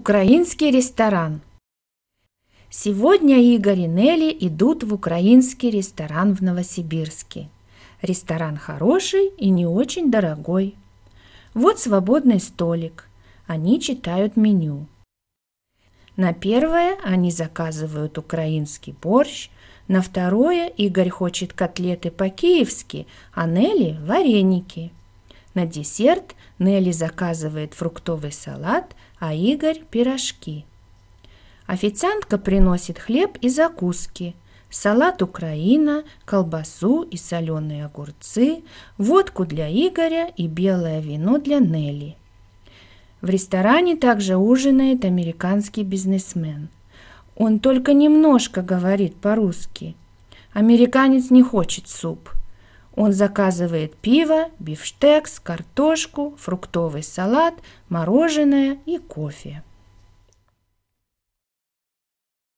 Украинский ресторан. Сегодня Игорь и Нелли идут в украинский ресторан в Новосибирске. Ресторан хороший и не очень дорогой. Вот свободный столик. Они читают меню. На первое они заказывают украинский борщ, на второе Игорь хочет котлеты по-киевски, а Нелли – вареники. На десерт Нелли заказывает фруктовый салат, а Игорь – пирожки. Официантка приносит хлеб и закуски, салат Украина, колбасу и соленые огурцы, водку для Игоря и белое вино для Нелли. В ресторане также ужинает американский бизнесмен. Он только немножко говорит по-русски. Американец не хочет суп – он заказывает пиво, бифштекс, картошку, фруктовый салат, мороженое и кофе.